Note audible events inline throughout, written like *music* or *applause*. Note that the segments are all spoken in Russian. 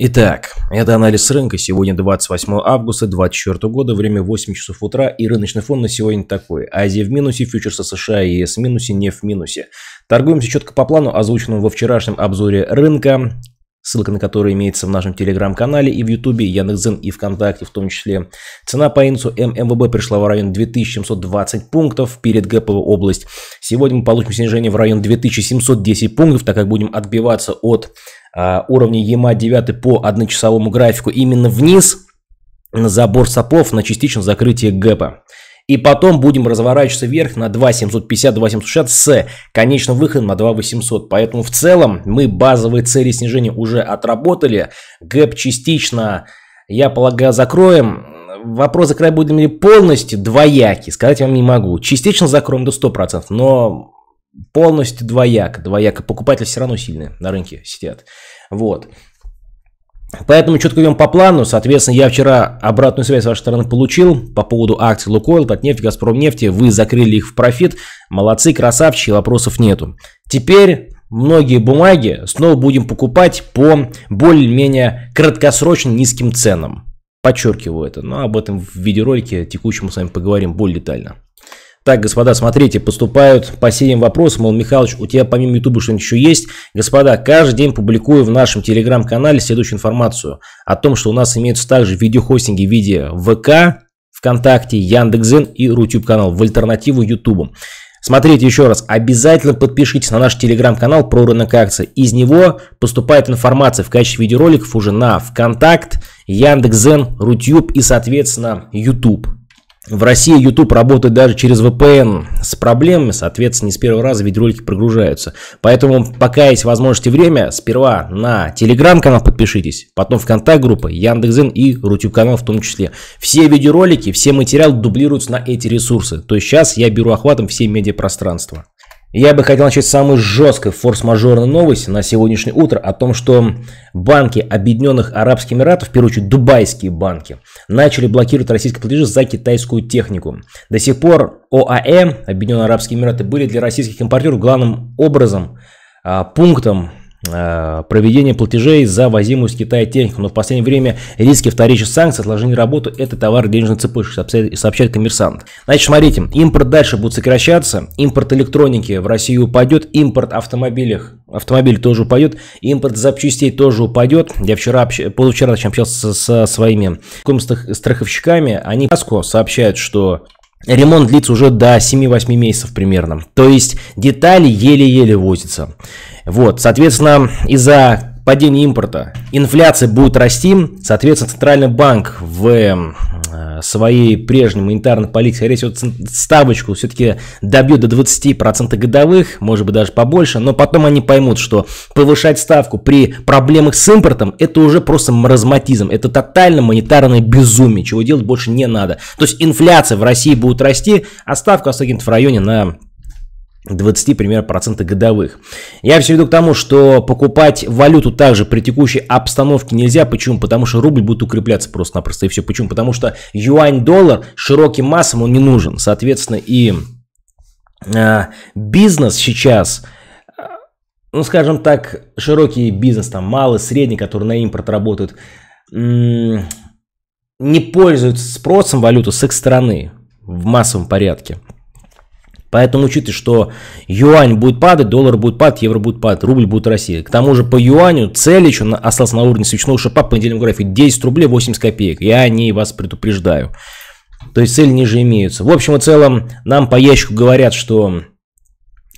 Итак, это анализ рынка. Сегодня 28 августа 2024 года, время 8 часов утра, и рыночный фон на сегодня такой. Азия в минусе, фьючерсы США и ЕС в минусе, не в минусе. Торгуемся четко по плану, озвученному во вчерашнем обзоре рынка ссылка на который имеется в нашем телеграм-канале и в ютубе, Яндекс.Дзен и ВКонтакте в том числе. Цена по индексу ММВБ пришла в район 2720 пунктов перед ГПВ область. Сегодня мы получим снижение в район 2710 пунктов, так как будем отбиваться от а, уровня ЕМА 9 по одночасовому графику именно вниз на забор сапов на частично закрытие гэпа. И потом будем разворачиваться вверх на 2,750-2,760 с конечным выходом на 2,800. Поэтому в целом мы базовые цели снижения уже отработали. Гэп частично, я полагаю, закроем. Вопрос закрывать будем ли полностью двоякий, сказать вам не могу. Частично закроем до 100%, но полностью двояко, двояко. Покупатели все равно сильные на рынке сидят. Вот. Поэтому четко идем по плану. Соответственно, я вчера обратную связь с вашей стороны получил по поводу акций Лукойл, Татнефть, Газпром нефти. Вы закрыли их в профит. Молодцы, красавчики, вопросов нету. Теперь многие бумаги снова будем покупать по более-менее краткосрочно низким ценам. Подчеркиваю это, но об этом в видеоролике текущем мы с вами поговорим более детально. Так, господа, смотрите, поступают по синим вопросам. Мол, Михалыч, у тебя помимо Ютуба что-нибудь еще есть? Господа, каждый день публикую в нашем телеграм-канале следующую информацию о том, что у нас имеются также видеохостинги в виде ВК, ВКонтакте, Яндекс.Зен и Рутюб канал в альтернативу Ютубу. Смотрите еще раз, обязательно подпишитесь на наш телеграм-канал про рынок акций. Из него поступает информация в качестве видеороликов уже на ВКонтакт, Яндекс.Зен, Рутюб и, соответственно, YouTube. В России YouTube работает даже через VPN с проблемами, соответственно, не с первого раза ведь ролики прогружаются. Поэтому, пока есть возможность и время, сперва на Telegram канал подпишитесь, потом вконтакт-группы, Яндекс.Зен и Рутюб-канал в том числе. Все видеоролики, все материалы дублируются на эти ресурсы. То есть сейчас я беру охватом все медиапространства. Я бы хотел начать с самой форс-мажорной новости на сегодняшнее утро о том, что банки Объединенных Арабских Эмиратов, в первую очередь дубайские банки, начали блокировать российские платежи за китайскую технику. До сих пор ОАЭ, Объединенные Арабские Эмираты, были для российских импортеров главным образом а, пунктом Э, проведение платежей за возимую с Китая технику. Но в последнее время риски вторичных санкций, отложение работы – это товар денежной цепочки, сообщает, коммерсант. Значит, смотрите, импорт дальше будет сокращаться, импорт электроники в Россию упадет, импорт автомобилей автомобиль тоже упадет, импорт запчастей тоже упадет. Я вчера, позавчера общался со своими страховщиками, они сообщают, что Ремонт длится уже до 7-8 месяцев примерно. То есть детали еле-еле возятся. Вот, соответственно, из-за падения импорта. Инфляция будет расти, соответственно, Центральный банк в э, своей прежней монетарной политике, скорее всего, ставочку все-таки добьет до 20% годовых, может быть, даже побольше, но потом они поймут, что повышать ставку при проблемах с импортом – это уже просто маразматизм, это тотально монетарное безумие, чего делать больше не надо. То есть инфляция в России будет расти, а ставка останется в районе на 20 примерно процентов годовых. Я все веду к тому, что покупать валюту также при текущей обстановке нельзя. Почему? Потому что рубль будет укрепляться просто-напросто. И все. Почему? Потому что юань-доллар широким массам он не нужен. Соответственно, и э, бизнес сейчас а, ну, скажем так, широкий бизнес, там, малый, средний, который на импорт работает, не пользуется спросом валюту с их стороны в массовом порядке. Поэтому учитывая, что юань будет падать, доллар будет падать, евро будет падать, рубль будет расти. К тому же по юаню цель еще остался на уровне свечного шипа по недельному графику 10 рублей 80 копеек. Я о ней вас предупреждаю. То есть цели ниже имеются. В общем и целом нам по ящику говорят, что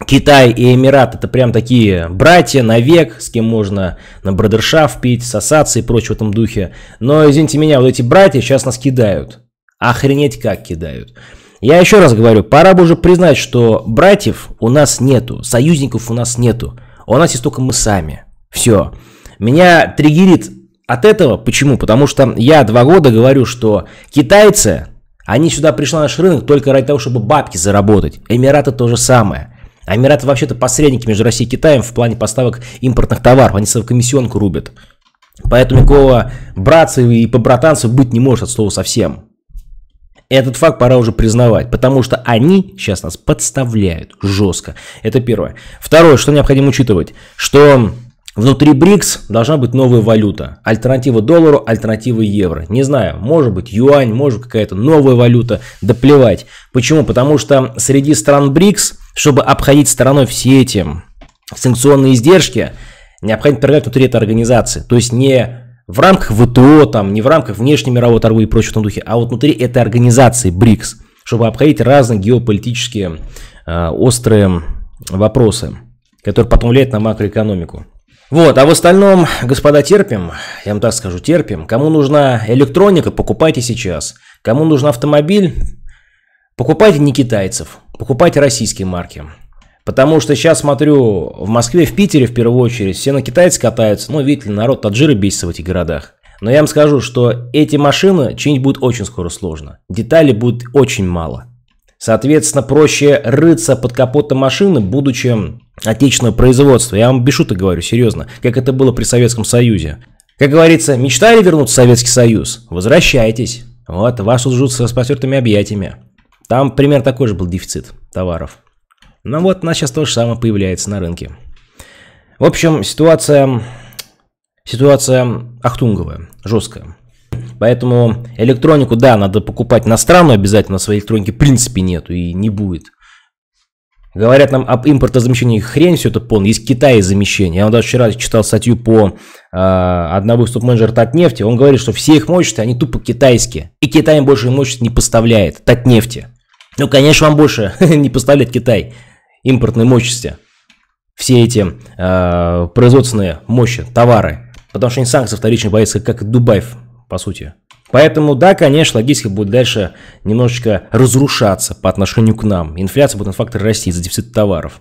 Китай и Эмират это прям такие братья на век, с кем можно на бродершаф пить, сосаться и прочее в этом духе. Но, извините меня, вот эти братья сейчас нас кидают. Охренеть как кидают. Я еще раз говорю, пора бы уже признать, что братьев у нас нету, союзников у нас нету. А у нас есть только мы сами. Все. Меня триггерит от этого. Почему? Потому что я два года говорю, что китайцы, они сюда пришли на наш рынок только ради того, чтобы бабки заработать. Эмираты то же самое. Эмираты вообще-то посредники между Россией и Китаем в плане поставок импортных товаров. Они свою комиссионку рубят. Поэтому никакого братства и побратанцев быть не может от слова совсем. Этот факт пора уже признавать, потому что они сейчас нас подставляют жестко. Это первое. Второе, что необходимо учитывать, что Внутри БРИКС должна быть новая валюта. Альтернатива доллару, альтернатива евро. Не знаю, может быть юань, может какая-то новая валюта. Да плевать. Почему? Потому что среди стран БРИКС, чтобы обходить стороной все эти санкционные издержки, необходимо прилагать внутри этой организации. То есть не в рамках ВТО, там, не в рамках внешнемирового торговли и прочего в том духе, а вот внутри этой организации БРИКС, чтобы обходить разные геополитические э, острые вопросы, которые потом влияют на макроэкономику. Вот, а в остальном, господа, терпим, я вам так скажу, терпим. Кому нужна электроника, покупайте сейчас. Кому нужен автомобиль, покупайте не китайцев, покупайте российские марки. Потому что сейчас смотрю, в Москве, в Питере в первую очередь, все на китайцы катаются. Ну, видите ли, народ таджиры бесится в этих городах. Но я вам скажу, что эти машины чинить будет очень скоро сложно. Деталей будет очень мало. Соответственно, проще рыться под капотом машины, будучи отечественного производства. Я вам без шуток говорю, серьезно, как это было при Советском Союзе. Как говорится, мечтали вернуться в Советский Союз? Возвращайтесь. Вот, вас ждут с распостертыми объятиями. Там пример такой же был дефицит товаров. Ну вот у нас сейчас то же самое появляется на рынке. В общем, ситуация, ситуация ахтунговая, жесткая. Поэтому электронику, да, надо покупать иностранную обязательно, своей электроники в принципе нету и не будет. Говорят нам об импортозамещении, хрень все это полно, есть Китай замещение. Я даже вчера читал статью по э, одного из топ менеджеров Татнефти, он говорит, что все их мощности, они тупо китайские, и Китай им больше мощности не поставляет, Татнефти. Ну, конечно, вам больше *laughs* не поставляет Китай импортной мощности, все эти э, производственные мощи, товары, потому что они санкции вторичные боятся, как Дубай, по сути. Поэтому, да, конечно, логистика будет дальше немножечко разрушаться по отношению к нам. Инфляция будет на фактор расти за дефицит товаров.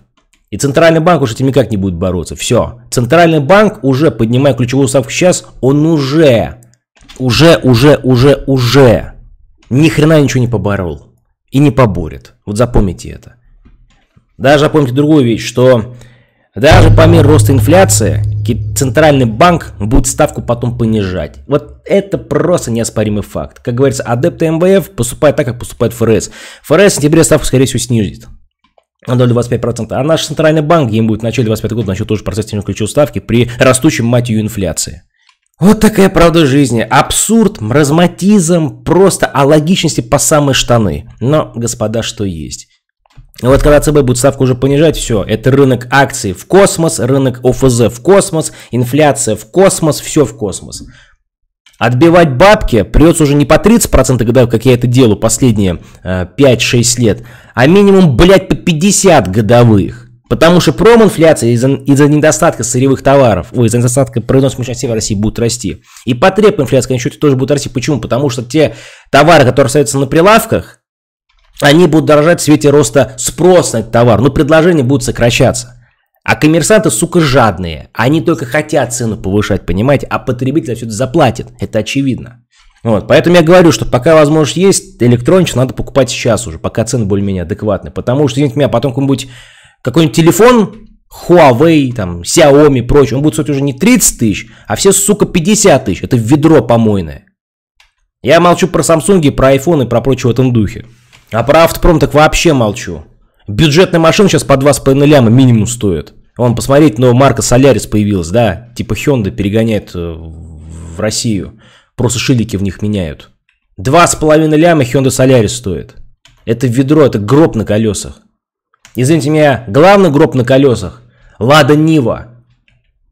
И Центральный банк уже этим никак не будет бороться. Все. Центральный банк уже, поднимая ключевую ставку сейчас, он уже, уже, уже, уже, уже ни хрена ничего не поборол. И не поборет. Вот запомните это. Даже помните другую вещь, что даже по мере роста инфляции центральный банк будет ставку потом понижать. Вот это просто неоспоримый факт. Как говорится, адепты МВФ поступают так, как поступает ФРС. ФРС в сентябре ставку, скорее всего, снизит на долю 25%, а наш центральный банк им будет в начале 25 года начал тоже процесс снижения ключевой ставки при растущем мать инфляции. Вот такая правда жизни. Абсурд, мразматизм, просто о логичности по самые штаны. Но, господа, что есть. Ну вот когда ЦБ будет ставку уже понижать, все, это рынок акций в космос, рынок ОФЗ в космос, инфляция в космос, все в космос. Отбивать бабки придется уже не по 30% годовых, как я это делаю последние 5-6 э, лет, а минимум, блядь, по 50 годовых. Потому что проминфляция из-за из недостатка сырьевых товаров, ой, из-за недостатка производственных мощностей в России будет расти. И потреб инфляция, конечно, тоже будет расти. Почему? Потому что те товары, которые остаются на прилавках, они будут дорожать в свете роста спроса на этот товар, но ну, предложения будут сокращаться. А коммерсанты, сука, жадные. Они только хотят цену повышать, понимаете? А потребитель все это заплатит. Это очевидно. Вот, поэтому я говорю, что пока возможность есть, электрончик надо покупать сейчас уже, пока цены более-менее адекватны. Потому что, извините меня, потом какой-нибудь какой телефон Huawei, там, Xiaomi и прочее, он будет стоить уже не 30 тысяч, а все, сука, 50 тысяч. Это ведро помойное. Я молчу про Samsung, про iPhone и про прочее в этом духе. А про автопром так вообще молчу. Бюджетная машина сейчас по 2,5 ляма минимум стоит. Вон, посмотреть, новая марка Солярис появилась, да? Типа Hyundai перегоняет э, в Россию. Просто шилики в них меняют. 2,5 ляма Hyundai Солярис стоит. Это ведро, это гроб на колесах. Извините меня, главный гроб на колесах. Лада Нива.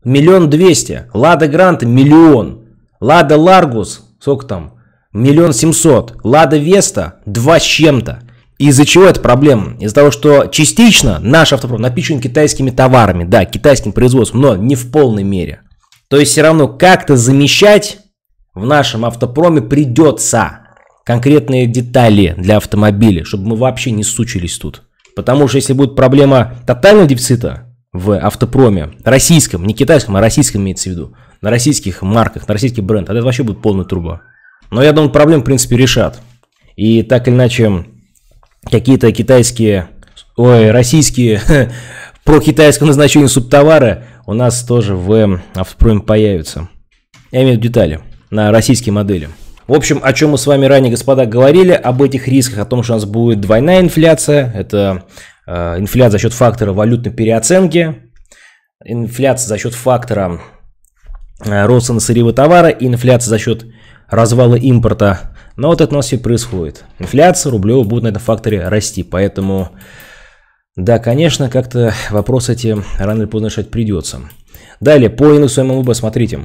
Миллион двести. Лада Гранта миллион. Лада Ларгус. Сколько там? миллион семьсот, Лада Веста два с чем-то. Из-за чего эта проблема? Из-за того, что частично наш автопром напичкан китайскими товарами, да, китайским производством, но не в полной мере. То есть все равно как-то замещать в нашем автопроме придется конкретные детали для автомобиля, чтобы мы вообще не сучились тут. Потому что если будет проблема тотального дефицита в автопроме, российском, не китайском, а российском имеется в виду, на российских марках, на российский бренд, тогда это вообще будет полная труба. Но я думаю, проблем, в принципе, решат. И так или иначе, какие-то китайские, ой, российские *laughs* про китайское назначение субтовара у нас тоже в э, автопроме появятся. Я имею в виду детали на российские модели. В общем, о чем мы с вами ранее, господа, говорили, об этих рисках, о том, что у нас будет двойная инфляция, это э, инфляция за счет фактора валютной переоценки, инфляция за счет фактора э, роста на сырьевые товары и инфляция за счет развала импорта. Но вот это у нас все происходит. Инфляция рублевая будет на этом факторе расти, поэтому... Да, конечно, как-то вопрос эти рано или поздно решать придется. Далее, по индексу ММВБ, смотрите.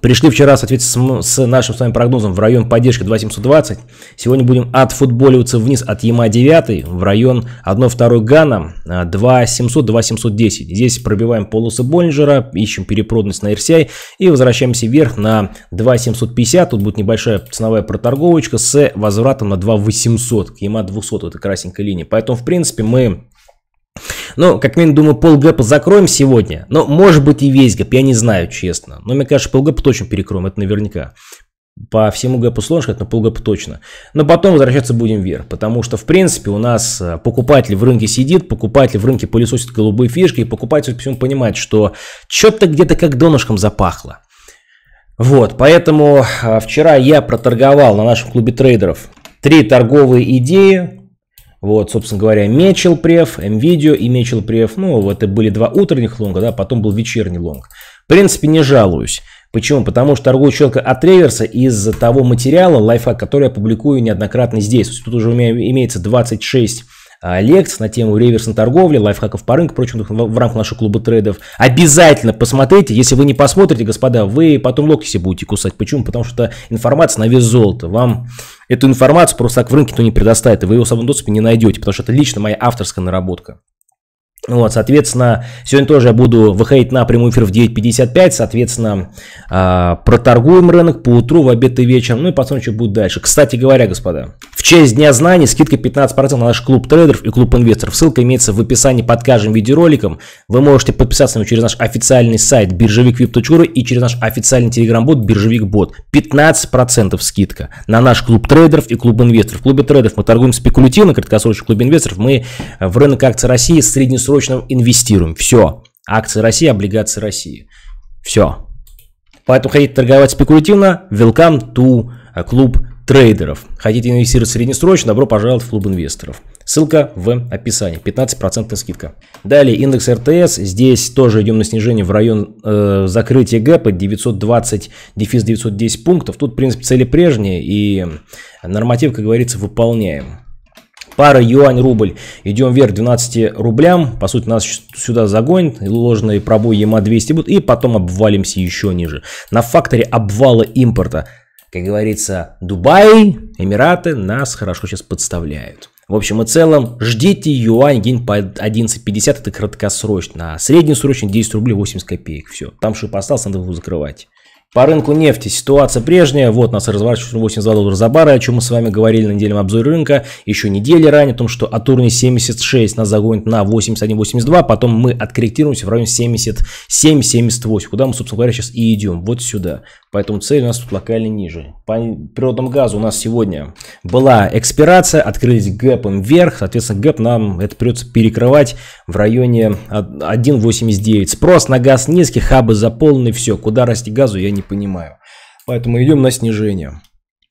Пришли вчера, соответственно, с нашим с вами прогнозом в район поддержки 2720. Сегодня будем отфутболиваться вниз от ЕМА 9 в район 1-2 Гана 2700-2710. А, Здесь пробиваем полосы Боллинджера, ищем перепродность на RCI и возвращаемся вверх на 2750. Тут будет небольшая ценовая проторговочка с возвратом на 2800 к ЕМА 200. это эта красненькая линия. Поэтому, в принципе, мы ну, как минимум, думаю, полгэпа закроем сегодня. Но, может быть, и весь гэп, я не знаю, честно. Но, мне кажется, полгэпа точно перекроем, это наверняка. По всему гэпу сложно сказать, но полгэпа точно. Но потом возвращаться будем вверх, потому что, в принципе, у нас э, покупатель в рынке сидит, покупатель в рынке пылесосит голубые фишки, и покупатель всем понимает, что что-то где-то как донышком запахло. Вот, поэтому э, вчера я проторговал на нашем клубе трейдеров три торговые идеи, вот, собственно говоря, Мечел Преф, МВидео и Мечел Преф. Ну, это были два утренних лонга, да, потом был вечерний лонг. В принципе, не жалуюсь. Почему? Потому что торгую человека от реверса из за того материала, лайфхак, который я публикую неоднократно здесь. Тут уже у меня имеется 26 а, лекций на тему реверсной торговли, лайфхаков по рынку, прочим в рамках нашего клуба трейдов. Обязательно посмотрите. Если вы не посмотрите, господа, вы потом локти себе будете кусать. Почему? Потому что информация на вес золота. Вам Эту информацию просто так в рынке то не предоставит, и вы ее в свободном доступе не найдете, потому что это лично моя авторская наработка. Ну вот, соответственно, сегодня тоже я буду выходить на прямой эфир в 9.55, соответственно, а, проторгуем рынок по утру, в обед и вечером, ну и посмотрим, что будет дальше. Кстати говоря, господа, в честь Дня Знаний скидка 15% на наш клуб трейдеров и клуб инвесторов. Ссылка имеется в описании под каждым видеороликом. Вы можете подписаться на через наш официальный сайт биржевиквип.ру и через наш официальный телеграм-бот биржевикбот. 15% скидка на наш клуб трейдеров и клуб инвесторов. В клубе трейдеров мы торгуем спекулятивно, краткосрочно в клубе инвесторов мы в рынок акций России среднесрочно долгосрочном инвестируем. Все. Акции России, облигации России. Все. Поэтому хотите торговать спекулятивно? Welcome to э, клуб трейдеров. Хотите инвестировать среднесрочно? Добро пожаловать в клуб инвесторов. Ссылка в описании. 15% скидка. Далее индекс РТС. Здесь тоже идем на снижение в район э, закрытия гэпа 920 дефис 910 пунктов. Тут, в принципе, цели прежние и норматив, как говорится, выполняем. Пара юань-рубль. Идем вверх 12 рублям. По сути, нас сюда загонит. Ложные пробои ЕМА-200 будут. И потом обвалимся еще ниже. На факторе обвала импорта. Как говорится, Дубай, Эмираты нас хорошо сейчас подставляют. В общем и целом, ждите юань день по 11.50, это краткосрочно. А среднесрочно 10 рублей 80 копеек. Все, там шип остался, надо его закрывать. По рынку нефти ситуация прежняя. Вот нас разворачивают 82 доллара за баррель, о чем мы с вами говорили на недельном обзоре рынка. Еще недели ранее о том, что от уровня 76 нас загонит на 81.82, потом мы откорректируемся в районе 77-78, куда мы, собственно говоря, сейчас и идем. Вот сюда. Поэтому цель у нас тут локально ниже. По природному газу у нас сегодня была экспирация, открылись гэпом вверх, соответственно, гэп нам это придется перекрывать в районе 1.89. Спрос на газ низкий, хабы заполнены, все. Куда расти газу, я не понимаю. Поэтому идем на снижение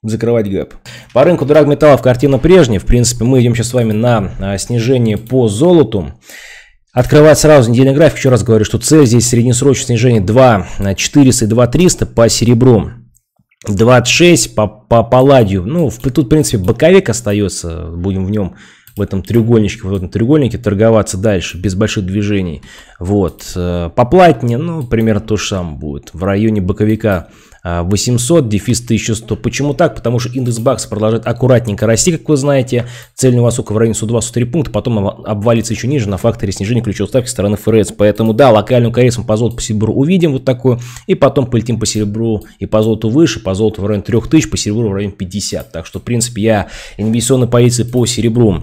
закрывать гэп. По рынку драгметаллов картина прежняя. В принципе, мы идем сейчас с вами на а, снижение по золоту. Открывать сразу недельный график. Еще раз говорю, что цель здесь среднесрочное снижение 2400 а, и 2300 по серебру. 26 по, по палладию. Ну, в, тут, в принципе, боковик остается. Будем в нем в этом треугольничке, в этом треугольнике торговаться дальше без больших движений. Вот. Э, по платне, ну, примерно то же самое будет. В районе боковика 800, э, дефис 1100. Почему так? Потому что индекс бакса продолжает аккуратненько расти, как вы знаете. Цель у невысока в районе 102-103 пункта, потом обвалится еще ниже на факторе снижения ключевой ставки стороны ФРС. Поэтому да, локальную коррекцию по золоту, по серебру увидим вот такую, и потом полетим по серебру и по золоту выше, по золоту в районе 3000, по серебру в районе 50. Так что, в принципе, я инвестиционной позиции по серебру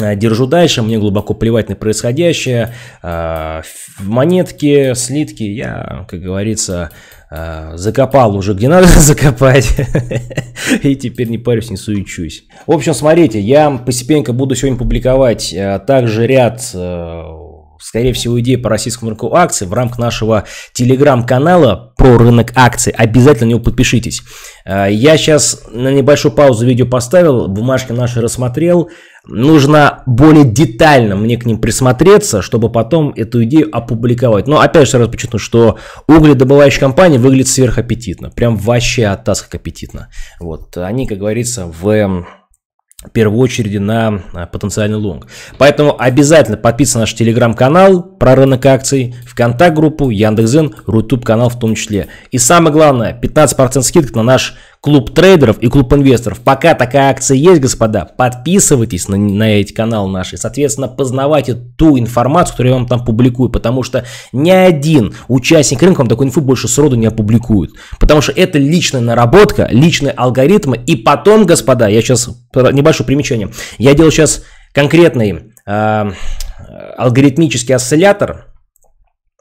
Э, держу дальше, мне глубоко плевать на происходящее. Э, монетки, слитки, я, как говорится, э, закопал уже где надо *laughs* закопать. *laughs* И теперь не парюсь, не суечусь. В общем, смотрите, я постепенно буду сегодня публиковать также ряд скорее всего, идеи по российскому рынку акций в рамках нашего телеграм-канала про рынок акций. Обязательно на него подпишитесь. А, я сейчас на небольшую паузу видео поставил, бумажки наши рассмотрел. Нужно более детально мне к ним присмотреться, чтобы потом эту идею опубликовать. Но опять же сразу подчеркну, что угледобывающая компания выглядит сверхаппетитно. Прям вообще оттас как аппетитно. Вот. Они, как говорится, в в первую очередь на а, потенциальный лонг. Поэтому обязательно подписывайтесь на наш телеграм-канал про рынок акций, ВКонтакт-группу, Яндекс.Зен, Рутуб-канал в том числе. И самое главное, 15% скидок на наш клуб трейдеров и клуб инвесторов. Пока такая акция есть, господа, подписывайтесь на, на эти каналы наши. Соответственно, познавайте ту информацию, которую я вам там публикую, потому что ни один участник рынка вам такую инфу больше сроду не опубликует. Потому что это личная наработка, личные алгоритмы. И потом, господа, я сейчас, небольшое примечание, я делаю сейчас конкретный э, алгоритмический осциллятор,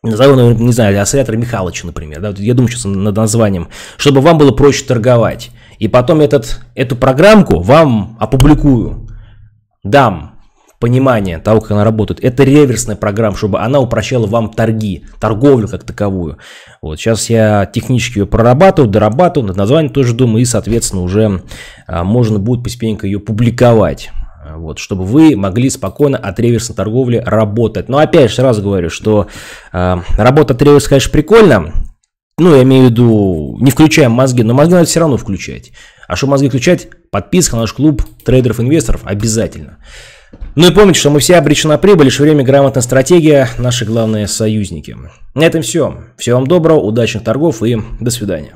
Назову, ну, не знаю, осетра Михалыча, например. Да? Я думаю сейчас над названием. Чтобы вам было проще торговать. И потом этот, эту программку вам опубликую. Дам понимание того, как она работает. Это реверсная программа, чтобы она упрощала вам торги, торговлю как таковую. Вот сейчас я технически ее прорабатываю, дорабатываю, над названием тоже думаю, и, соответственно, уже а, можно будет постепенно ее публиковать. А, вот, чтобы вы могли спокойно от реверсной торговли работать. Но опять же раз говорю, что э, работа от реверса, конечно, прикольно, ну, я имею в виду, не включаем мозги, но мозги надо все равно включать. А чтобы мозги включать, подписка на наш клуб трейдеров-инвесторов обязательно. Ну и помните, что мы все обречены на прибыль, лишь время, грамотная стратегия, наши главные союзники. На этом все. Всего вам доброго, удачных торгов и до свидания.